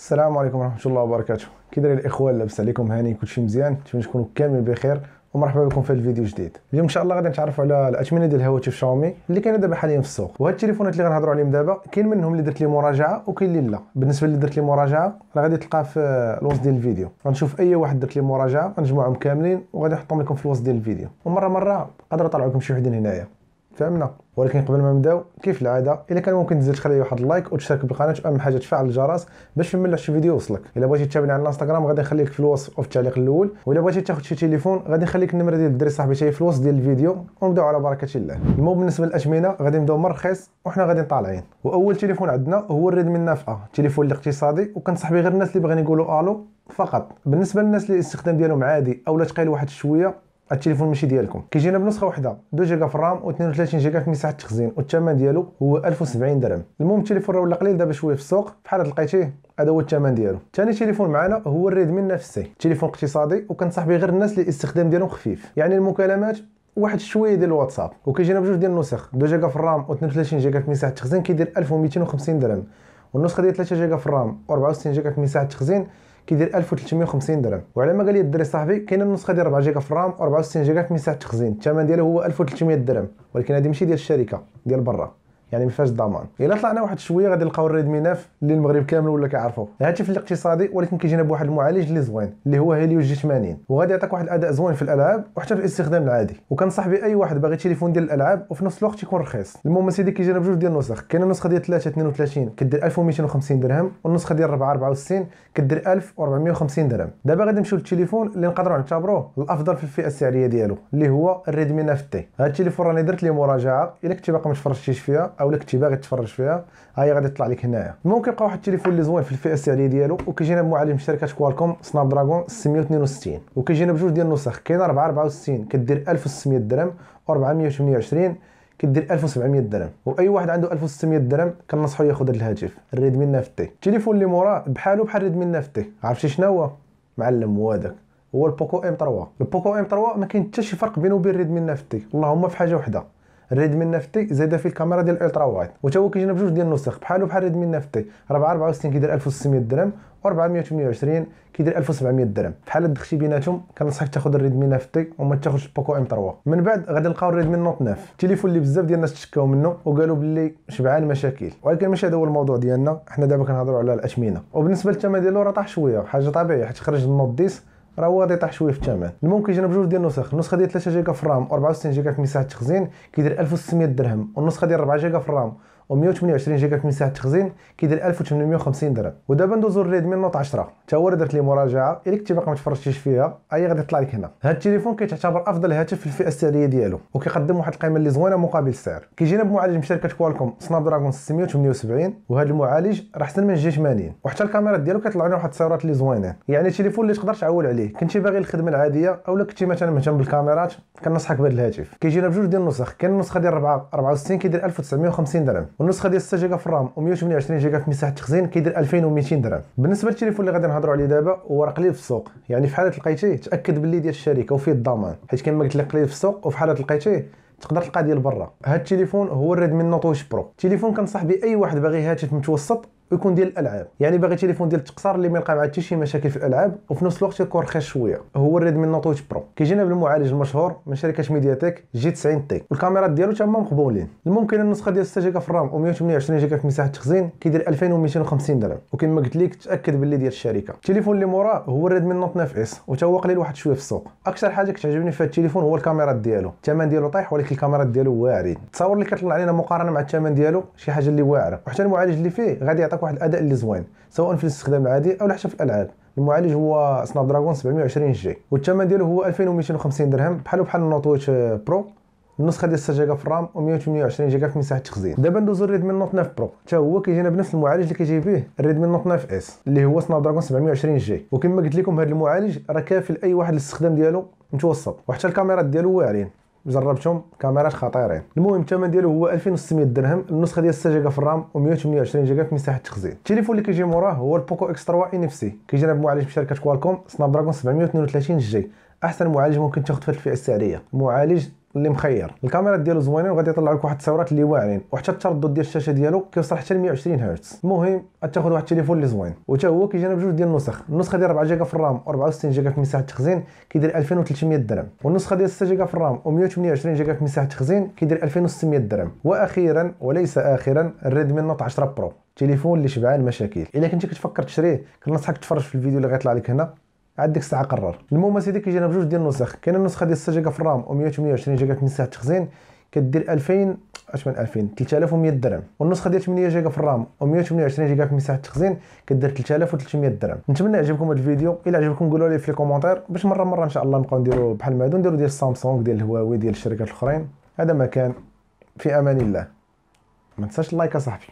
السلام عليكم ورحمه الله وبركاته كي داير الاخوان لاباس عليكم هاني كلشي مزيان نتمنى تكونوا كاملين بخير ومرحبا بكم في الفيديو جديد اليوم ان شاء الله غادي نتعرفوا على الاثمنه ديال الهواتف شاومي اللي كاينه دابا حاليا في السوق وهاد التليفونات اللي غنهضروا عليهم دابا كاين منهم اللي درت لي مراجعه وكاين اللي لا بالنسبه اللي درت لي مراجعه راه غادي تلقاه في الوصف ديال الفيديو غنشوف اي واحد درت لي مراجعه غنجمعهم كاملين وغادي نحطهم لكم في الوصف ديال الفيديو ومره مره قدر اطلع لكم شي وحدين هنايا فهمنا ولكن قبل ما نبداو كيف العاده الا كان ممكن تنزل تخلي واحد اللايك وتشترك بالقناه واهم حاجه تفعل الجرس باش فين ما فيديو يوصلك الا بغيتي تتابعني على الانستغرام غادي نخلي لك في الوصف وفي التعليق الاول والا بغيتي تاخذ شي تليفون غادي نخلي لك النمره ديال الدري صاحبي تاعي في الوصف ديال الفيديو ونبداو على بركه الله المهم بالنسبه للاثمنه غادي نبداو من وحنا غادي طالعين واول تليفون عندنا هو الريدمي النافقه تليفون الاقتصادي به غير الناس اللي بغين يقولوا الو فقط بالنسبه للناس اللي الاستخدام ديالهم عادي اولا تقيل واحد شويه هاد التليفون ماشي ديالكم كيجينا بنسخه واحده 2 جيجا في الرام و32 جيجا في مساحه التخزين والثمن ديالو هو 1070 درهم المهم التليفون راه ولا قليل دابا شويه في السوق بحال هاد لقيتيه هذا هو الثمن ديالو ثاني تليفون معنا هو الريدمي نفسه تليفون اقتصادي وكنصح به غير الناس اللي الاستخدام ديالهم خفيف يعني المكالمات واحد شويه ديال الواتساب وكيجينا بجوج ديال النسخ 2 جيجا في الرام و32 جيجا في مساحه التخزين كيدير 1250 درهم والنسخه ديال 3 جيجا في الرام و64 جيجا في مساحه التخزين كيدير 1350 درهم وعلى ما قال لي الدري صاحبي كاينه النسخه ديال 4 جيجا في الرام و 64 جيجا في مساحه التخزين الثمن ديالها هو 1300 درهم ولكن هذه ماشي ديال الشركه ديال برا يعني ما فيهاش ضمان الا طلعنا واحد شويه غادي نلقاو الريدمي 9 اللي المغرب كامل ولا كيعرفوه هادشي في الاقتصادي ولكن كيجينا بواحد المعالج اللي زوين اللي هو هيليو جي 80 وغادي يعطيك واحد الاداء زوين في الالعاب وحتى في الاستخدام العادي وكنصح باي واحد باغي تليفون ديال الالعاب وفي نفس الوقت يكون رخيص المهم سيدي كيجينا بجوج ديال النسخ كاينه النسخه ديال 3 32 كدير 1250 درهم والنسخه ديال 4 64 كدير 1450 درهم دابا غادي نمشيو للتليفون اللي نقدروا نعتبروه الافضل في الفئه السعريه ديالو اللي هو الريدمي 9 تي هاد التليفون راني درت ليه مراجعه الا كنتي باقي ما تفرجتيش فيها او لك باغي تفرج فيها هي غادي تطلع لك هنايا ممكن يبقى واحد التليفون اللي زوين في الفئه السعريه ديالو وكيجينا بمعالج شركه كوالكوم سناب دراغون 662 وكيجينا بجوج ديال النسخ كاين 464 كدير 1600 درهم و 428 كدير 1700 درهم واي واحد عنده 1600 درهم كنصحو ياخذ هذا الهاتف الريدمي نافتي التليفون اللي موراه بحالو بحال الريدمي نافتي عرفتي شنو هو معلم هو هذاك هو البوكو ام 3 البوكو ام 3 ما كاين حتى شي فرق بينه وبين الريدمي نافتي اللهم في حاجه وحده الريدمي نفتي زايده فيه الكاميرا ديال الالترا وايد وتو كيجينا بجوج ديال النسخ بحالو بحال الريدمي النفتي 464 كيدير 1600 درهم و 428 كيدير 1700 درهم بحال دخلتي بيناتهم كنصحك تاخذ الريدمي نفتي وما تاخذش البوكو ام 3 من بعد غادي نلقاو الريدمي نوت 9 التليفون اللي بزاف ديال الناس تشكاو منه وقالوا باللي شبعان مشاكل ولكن ماشي هذا هو الموضوع ديالنا حنا دابا كنهضروا على الاثمنه وبالنسبه للثمن ديالو راه طاح شويه حاجه طبيعيه حيت خرج النوت 10 راه واضي طاح شويه في الثمن الممكن يجينا بجوج ديال النسخ النسخه ديال 3 جيجا في الرام 64 جيجا في مساحه التخزين كيدير 1600 درهم والنسخه ديال 4 جيجا في الرام و128 جيجا في مساحه التخزين كيدير 1850 درهم ودابا ندوزو للريدمي نوت 10 حتى هو درت لي مراجعه الا كنتي باقي ما تفرجتيش فيها هي غادي تطلع لك هنا هذا التليفون كيتعتبر افضل هاتف في الفئه السعريه ديالو وكيقدم واحد القيمه اللي زوينه مقابل السعر كيجينا بمعالج من شركه كوالكوم سناب دراغون 678 وهذا المعالج راه احسن من جي 80 وحتى الكاميرات ديالو كيطلعوا لنا واحد التصويرات اللي زوينين يعني تليفون اللي تقدر تعول عليه كنتي باغي الخدمه العاديه اولا كنتي مثلا مهتم بالكاميرات كنصحك بهذا الهاتف كيجينا بجوج ديال النسخ كاين النسخه ديال 4 64 كيدير 1950 درهم والنسخه ديال 6 جيجا في الرام و128 جيجا في مساحه التخزين كيدير 2200 درهم بالنسبه للتليفون اللي غادي نهضروا عليه دابا هو راه قليل في السوق يعني في حاله لقيتيه تاكد باللي ديال الشركه وفيه الضمان حيت كما قلت لك قليل في السوق وفي حاله لقيتيه تقدر تلقى ديال برا هاد التليفون هو الريدمي نوت ويش برو تليفون كنصح به اي واحد باغي هاتف متوسط ويكون ديال الالعاب يعني باغي تليفون ديال التقصر اللي ما يلقى معاه حتى شي مشاكل في الالعاب وفي نفس الوقت يكون رخيص شويه هو الريدمي نوت برو كيجينا بالمعالج المشهور من شركه ميديا تيك جي 90 تي والكاميرات ديالو تما مقبولين الممكن النسخه ديال 6 جيجا في الرام و 128 جيجا في مساحه التخزين كيدير 2250 درهم وكما قلت لك تاكد باللي ديال الشركه التليفون اللي موراه هو الريدمي نوت 9 اس وتا هو قليل واحد شويه في السوق اكثر حاجه كتعجبني في هذا التليفون هو الكاميرات ديالو الثمن ديالو طايح ولكن الكاميرات ديالو واعرين التصاور اللي كطلع علينا مقارنه مع الثمن ديالو شي حاجه اللي واعره وحتى المعالج اللي فيه غادي يعطيك يعطيك واحد الاداء اللي زوين سواء في الاستخدام العادي او حتى في الالعاب المعالج هو سناب دراجون 720 جي والثمن ديالو هو 2250 درهم بحالو بحال النوت ويتش برو النسخه ديال 6 جيجا في الرام و 128 جيجا في مساحه التخزين دابا ندوزو لريدمي نوت 9 برو حتى هو كيجينا بنفس المعالج اللي كيجي فيه الريدمي نوت 9 اس اللي هو سناب دراجون 720 جي وكما قلت لكم هذا المعالج راه كافي لاي واحد الاستخدام ديالو متوسط وحتى الكاميرات ديالو واعرين جربتهم كاميرات خطيرين المهم الثمن ديالو هو 2600 درهم النسخه ديال 6 جيجا في الرام و128 جيجا في مساحه التخزين التليفون اللي كيجي موراه هو البوكو اكس 3 ان اف سي كيجينا بمعالج بشركه كوالكوم سناب دراجون 732 جي احسن معالج ممكن تاخذ في الفئه السعريه معالج اللي مخير الكاميرا ديالو زوينين وغادي يطلع لك واحد التصاورات اللي واعرين وحتى التردد ديال الشاشه ديالو كيوصل حتى ل 120 هرتز المهم تاخذ واحد التليفون اللي زوين وتا هو كيجينا بجوج ديال النسخ النسخه ديال 4 جيجا في الرام و64 جيجا في مساحه التخزين كيدير 2300 درهم والنسخه ديال 6 جيجا في الرام و128 جيجا في مساحه التخزين كيدير 2600 درهم واخيرا وليس اخرا الريدمي نوت 10 برو تليفون اللي شبعان مشاكل الا كنتي كتفكر تشريه كنصحك تفرج في الفيديو اللي غيطلع لك هنا عاد ديك الساعه قرر المهم هذيك كيجينا بجوج ديال النسخ كاين النسخه ديال 6 جيجا في الرام و 128 جيجا في مساحه التخزين كدير 2000 اش من 2000 3100 درهم والنسخه ديال 8 جيجا في الرام و128 جيجا في مساحه التخزين كدير 3300 درهم نتمنى يعجبكم هذا الفيديو الا عجبكم قولوا لي في لي كومونتير باش مره مره ان شاء الله نبقاو نديروا بحال ما هادو نديروا ديال سامسونج ديال هواوي ديال الشركات الاخرين هذا ما كان في امان الله ما تنساش اللايك صاحبي